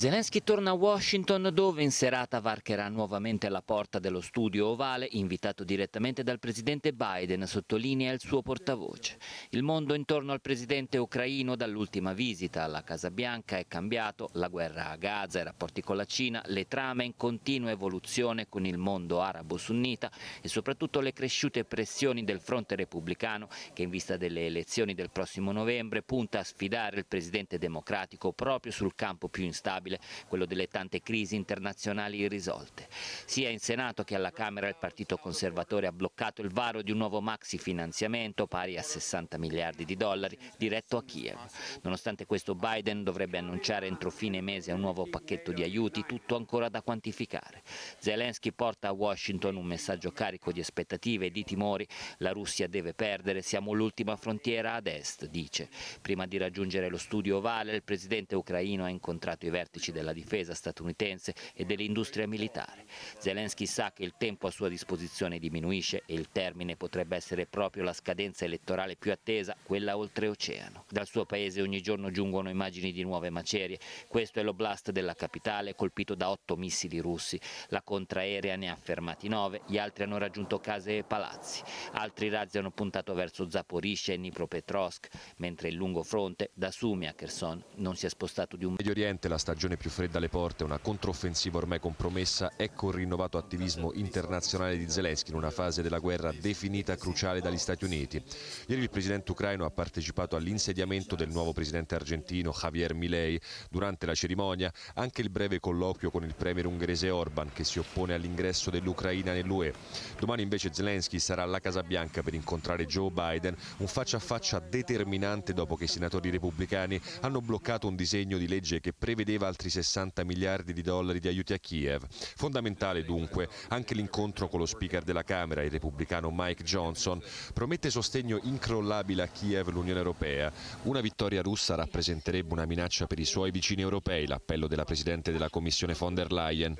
Zelensky torna a Washington dove in serata varcherà nuovamente la porta dello studio ovale invitato direttamente dal presidente Biden, sottolinea il suo portavoce. Il mondo intorno al presidente ucraino dall'ultima visita alla Casa Bianca è cambiato, la guerra a Gaza, i rapporti con la Cina, le trame in continua evoluzione con il mondo arabo sunnita e soprattutto le cresciute pressioni del fronte repubblicano che in vista delle elezioni del prossimo novembre punta a sfidare il presidente democratico proprio sul campo più instabile inevitabile, quello delle tante crisi internazionali irrisolte. Sia in Senato che alla Camera il Partito Conservatore ha bloccato il varo di un nuovo maxi finanziamento pari a 60 miliardi di dollari diretto a Kiev. Nonostante questo Biden dovrebbe annunciare entro fine mese un nuovo pacchetto di aiuti, tutto ancora da quantificare. Zelensky porta a Washington un messaggio carico di aspettative e di timori. La Russia deve perdere, siamo l'ultima frontiera ad est, dice. Prima di raggiungere lo studio ovale, il presidente ucraino ha incontrato i vertici vertici della difesa statunitense e dell'industria militare. Zelensky sa che il tempo a sua disposizione diminuisce e il termine potrebbe essere proprio la scadenza elettorale più attesa, quella oltreoceano. Dal suo paese ogni giorno giungono immagini di nuove macerie. Questo è l'oblast della capitale, colpito da otto missili russi. La contraerea ne ha fermati nove, gli altri hanno raggiunto case e palazzi. Altri razzi hanno puntato verso Zaporizhia e Dnipropetrovsk, mentre il lungo fronte, da Sumi a Kherson, non si è spostato di un... Medio Oriente la stagione reazione più fredda alle porte, una controffensiva ormai compromessa, ecco il rinnovato attivismo internazionale di Zelensky in una fase della guerra definita cruciale dagli Stati Uniti. Ieri il presidente ucraino ha partecipato all'insediamento del nuovo presidente argentino Javier Milei. Durante la cerimonia anche il breve colloquio con il premier ungherese Orban che si oppone all'ingresso dell'Ucraina nell'UE. Domani invece Zelensky sarà alla Casa Bianca per incontrare Joe Biden, un faccia a faccia determinante dopo che i senatori repubblicani hanno bloccato un disegno di legge che prevedeva altri altri 60 miliardi di dollari di aiuti a Kiev. Fondamentale dunque anche l'incontro con lo speaker della Camera, il repubblicano Mike Johnson, promette sostegno incrollabile a Kiev l'Unione Europea. Una vittoria russa rappresenterebbe una minaccia per i suoi vicini europei, l'appello della Presidente della Commissione von der Leyen.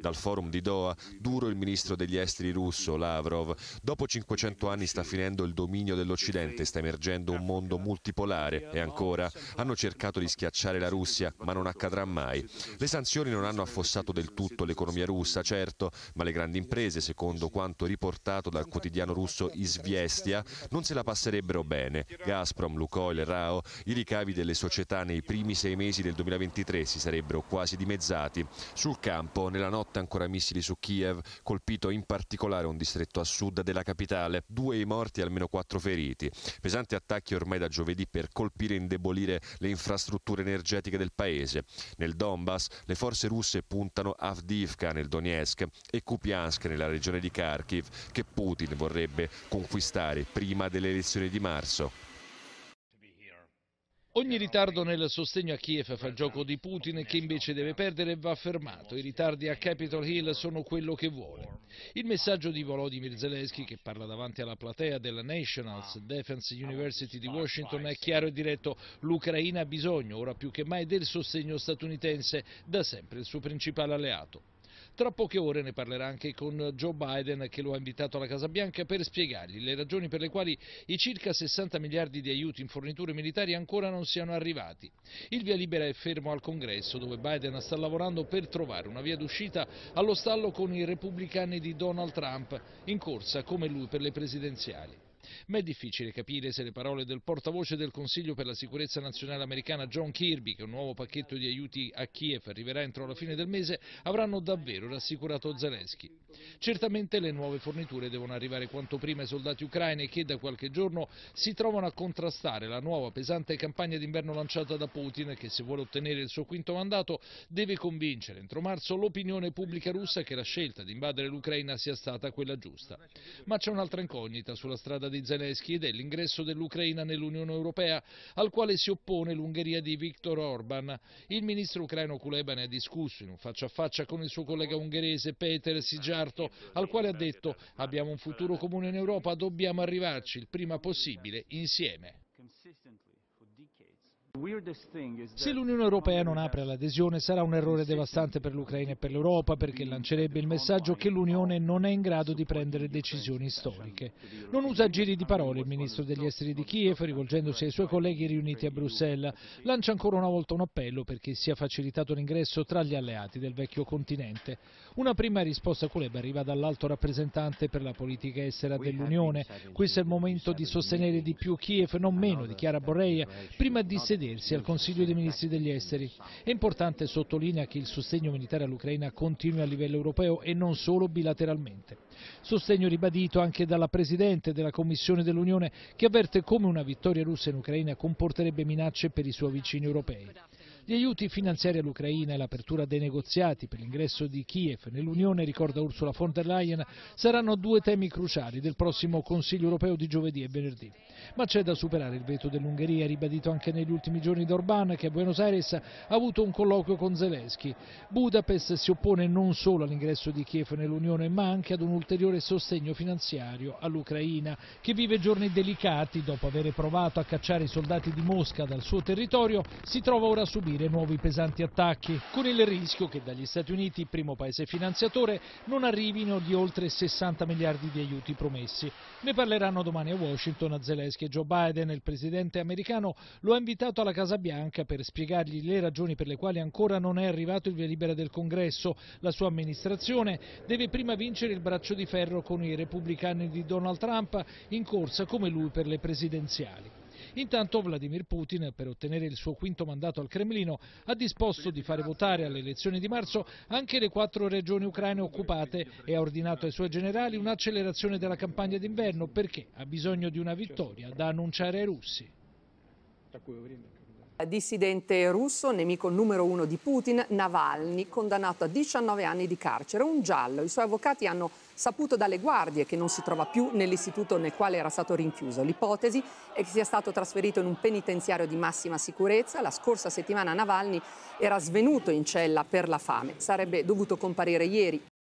Dal forum di Doha, duro il ministro degli esteri russo, Lavrov. Dopo 500 anni sta finendo il dominio dell'Occidente, sta emergendo un mondo multipolare e ancora hanno cercato di schiacciare la Russia Russia, ma non accadrà mai. Le sanzioni non hanno affossato del tutto l'economia russa, certo, ma le grandi imprese, secondo quanto riportato dal quotidiano russo Isviestia, non se la passerebbero bene. Gazprom, Lukoil, Rao, i ricavi delle società nei primi sei mesi del 2023 si sarebbero quasi dimezzati. Sul campo, nella notte ancora missili su Kiev, colpito in particolare un distretto a sud della capitale, due i morti e almeno quattro feriti. Pesanti attacchi ormai da giovedì per colpire e indebolire le infrastrutture energetiche del paese. Nel Donbass le forze russe puntano Avdivka nel Donetsk e Kupiansk nella regione di Kharkiv che Putin vorrebbe conquistare prima delle elezioni di marzo. Ogni ritardo nel sostegno a Kiev fa il gioco di Putin che invece deve perdere e va fermato. I ritardi a Capitol Hill sono quello che vuole. Il messaggio di Volodymyr Zelensky, che parla davanti alla platea della National ah. Defense ah, University di ah, Washington, è chiaro e diretto. L'Ucraina ha bisogno, ora più che mai, del sostegno statunitense, da sempre il suo principale alleato. Tra poche ore ne parlerà anche con Joe Biden che lo ha invitato alla Casa Bianca per spiegargli le ragioni per le quali i circa 60 miliardi di aiuti in forniture militari ancora non siano arrivati. Il via libera è fermo al Congresso dove Biden sta lavorando per trovare una via d'uscita allo stallo con i repubblicani di Donald Trump in corsa come lui per le presidenziali ma è difficile capire se le parole del portavoce del Consiglio per la sicurezza nazionale americana John Kirby, che un nuovo pacchetto di aiuti a Kiev arriverà entro la fine del mese, avranno davvero rassicurato Zelensky. Certamente le nuove forniture devono arrivare quanto prima ai soldati ucraini che da qualche giorno si trovano a contrastare la nuova pesante campagna d'inverno lanciata da Putin che se vuole ottenere il suo quinto mandato deve convincere entro marzo l'opinione pubblica russa che la scelta di invadere l'Ucraina sia stata quella giusta. Ma c'è un'altra incognita sulla strada di Zelensky Zelensky dell'ingresso dell'Ucraina nell'Unione Europea, al quale si oppone l'Ungheria di Viktor Orban. Il ministro ucraino Kuleba ne ha discusso in un faccia a faccia con il suo collega ungherese Peter Sigiarto, al quale ha detto abbiamo un futuro comune in Europa, dobbiamo arrivarci il prima possibile insieme. Se l'Unione Europea non apre all'adesione sarà un errore devastante per l'Ucraina e per l'Europa perché lancerebbe il messaggio che l'Unione non è in grado di prendere decisioni storiche. Non usa giri di parole il ministro degli esteri di Kiev rivolgendosi ai suoi colleghi riuniti a Bruxelles. Lancia ancora una volta un appello perché sia facilitato l'ingresso tra gli alleati del vecchio continente. Una prima risposta culeba arriva dall'alto rappresentante per la politica estera dell'Unione. Questo è il momento di sostenere di più Kiev, non meno, dichiara Borreia, prima di sedere vedersi al Consiglio dei Ministri degli Esteri. È importante sottolinea che il sostegno militare all'Ucraina continui a livello europeo e non solo bilateralmente. Sostegno ribadito anche dalla Presidente della Commissione dell'Unione che avverte come una vittoria russa in Ucraina comporterebbe minacce per i suoi vicini europei. Gli aiuti finanziari all'Ucraina e l'apertura dei negoziati per l'ingresso di Kiev nell'Unione, ricorda Ursula von der Leyen, saranno due temi cruciali del prossimo Consiglio europeo di giovedì e venerdì. Ma c'è da superare il veto dell'Ungheria, ribadito anche negli ultimi giorni da Orbán, che a Buenos Aires ha avuto un colloquio con Zelensky. Budapest si oppone non solo all'ingresso di Kiev nell'Unione, ma anche ad un ulteriore sostegno finanziario all'Ucraina, che vive giorni delicati dopo aver provato a cacciare i soldati di Mosca dal suo territorio, si trova ora a subire subire nuovi pesanti attacchi, con il rischio che dagli Stati Uniti, primo paese finanziatore, non arrivino gli oltre 60 miliardi di aiuti promessi. Ne parleranno domani a Washington a Zelensky e Joe Biden. Il presidente americano lo ha invitato alla Casa Bianca per spiegargli le ragioni per le quali ancora non è arrivato il via libera del Congresso. La sua amministrazione deve prima vincere il braccio di ferro con i repubblicani di Donald Trump in corsa come lui per le presidenziali. Intanto Vladimir Putin, per ottenere il suo quinto mandato al Cremlino, ha disposto di fare votare alle elezioni di marzo anche le quattro regioni ucraine occupate e ha ordinato ai suoi generali un'accelerazione della campagna d'inverno perché ha bisogno di una vittoria da annunciare ai russi. Dissidente russo, nemico numero uno di Putin, Navalny, condannato a 19 anni di carcere, un giallo. I suoi avvocati hanno saputo dalle guardie che non si trova più nell'istituto nel quale era stato rinchiuso. L'ipotesi è che sia stato trasferito in un penitenziario di massima sicurezza. La scorsa settimana Navalny era svenuto in cella per la fame. Sarebbe dovuto comparire ieri